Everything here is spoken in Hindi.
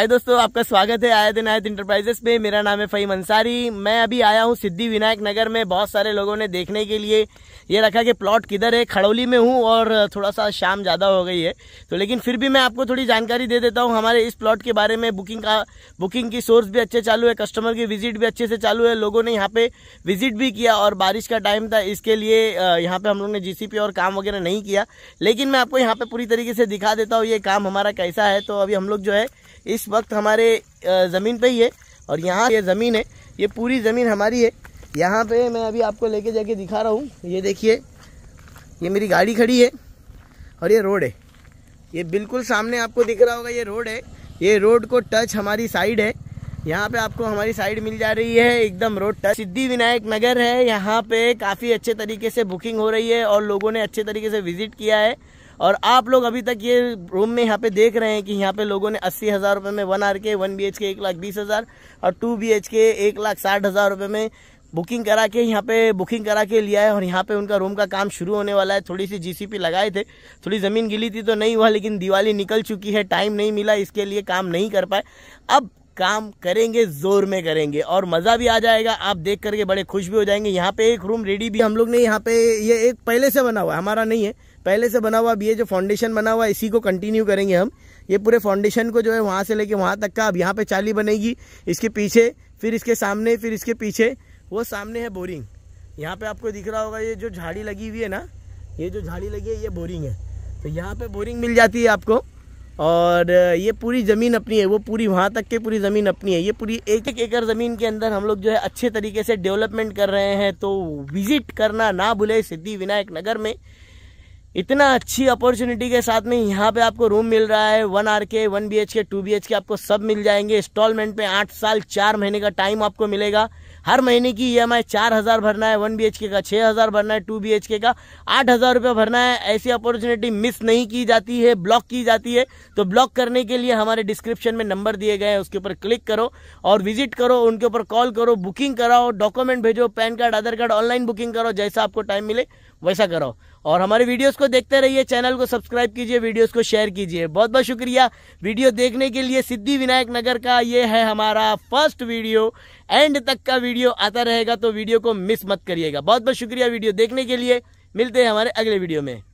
हाय दोस्तों आपका स्वागत है आए दिन आयत इंटरप्राइजेस पे मेरा नाम है फ़हीम अंसारी मैं अभी आया हूँ सिद्धि विनायक नगर में बहुत सारे लोगों ने देखने के लिए ये रखा कि प्लॉट किधर है खड़ौली में हूँ और थोड़ा सा शाम ज़्यादा हो गई है तो लेकिन फिर भी मैं आपको थोड़ी जानकारी दे देता हूँ हमारे इस प्लॉट के बारे में बुकिंग का बुकिंग की सोर्स भी अच्छे चालू है कस्टमर की विजिट भी अच्छे से चालू है लोगों ने यहाँ पर विजिट भी किया और बारिश का टाइम था इसके लिए यहाँ पर हम लोग ने जी और काम वगैरह नहीं किया लेकिन मैं आपको यहाँ पर पूरी तरीके से दिखा देता हूँ ये काम हमारा कैसा है तो अभी हम लोग जो है इस वक्त हमारे ज़मीन पे ही है और यहाँ ये ज़मीन है ये पूरी ज़मीन हमारी है यहाँ पे मैं अभी आपको लेके जाके दिखा रहा हूँ ये देखिए ये मेरी गाड़ी खड़ी है और ये रोड है ये बिल्कुल सामने आपको दिख रहा होगा ये रोड है ये रोड को टच हमारी साइड है यहाँ पे आपको हमारी साइड मिल जा रही है एकदम रोड टच सिद्धि विनायक नगर है यहाँ पे काफ़ी अच्छे तरीके से बुकिंग हो रही है और लोगों ने अच्छे तरीके से विजिट किया है और आप लोग अभी तक ये रूम में यहाँ पे देख रहे हैं कि यहाँ पे लोगों ने अस्सी हज़ार रुपये में one R K one B H K एक लाख बीस हज़ार और टू बी एच के एक लाख साठ हज़ार रुपये में बुकिंग करा के यहाँ पे बुकिंग करा के लिया है और यहाँ पे उनका रूम का काम शुरू होने वाला है थोड़ी सी जीसीपी लगाए थे थोड़ी ज़मीन गिली थी तो नहीं हुआ लेकिन दिवाली निकल चुकी है टाइम नहीं मिला इसके लिए काम नहीं कर पाए अब काम करेंगे जोर में करेंगे और मज़ा भी आ जाएगा आप देख करके बड़े खुश भी हो जाएंगे यहाँ पे एक रूम रेडी भी हम लोग ने यहाँ पे ये एक पहले से बना हुआ है हमारा नहीं है पहले से बना हुआ अब ये जो फाउंडेशन बना हुआ है इसी को कंटिन्यू करेंगे हम ये पूरे फाउंडेशन को जो है वहाँ से लेके वहाँ तक का अब यहाँ पे चाली बनेगी इसके पीछे फिर इसके सामने फिर इसके पीछे वो सामने है बोरिंग यहाँ पे आपको दिख रहा होगा ये जो झाड़ी लगी हुई है ना ये जो झाड़ी लगी है ये बोरिंग है तो यहाँ पे बोरिंग मिल जाती है आपको और ये पूरी ज़मीन अपनी है वो पूरी वहाँ तक के पूरी ज़मीन अपनी है ये पूरी एक एक एकड़ ज़मीन के अंदर हम लोग जो है अच्छे तरीके से डेवलपमेंट कर रहे हैं तो विज़िट करना ना भूले सिद्धि विनायक नगर में इतना अच्छी अपॉर्चुनिटी के साथ में यहाँ पे आपको रूम मिल रहा है one R K one B H K two B H K आपको सब मिल जाएंगे इंस्टॉलमेंट पे आठ साल चार महीने का टाइम आपको मिलेगा हर महीने की ई एम आई चार हज़ार भरना है वन बी एच के का छः हज़ार भरना है टू बी एच के का आठ हज़ार रुपये भरना है ऐसी अपॉर्चुनिटी मिस नहीं की जाती है ब्लॉक की जाती है तो ब्लॉक करने के लिए हमारे डिस्क्रिप्शन में नंबर दिए गए हैं उसके ऊपर क्लिक करो और विजिट करो उनके ऊपर कॉल करो बुकिंग कराओ डॉक्यूमेंट भेजो PAN card Aadhaar card online booking करो जैसा आपको टाइम मिले वैसा करो और हमारे वीडियोस को देखते रहिए चैनल को सब्सक्राइब कीजिए वीडियोस को शेयर कीजिए बहुत बहुत शुक्रिया वीडियो देखने के लिए सिद्धि विनायक नगर का ये है हमारा फर्स्ट वीडियो एंड तक का वीडियो वीडियो आता रहेगा तो वीडियो को मिस मत करिएगा बहुत बहुत शुक्रिया वीडियो देखने के लिए मिलते हैं हमारे अगले वीडियो में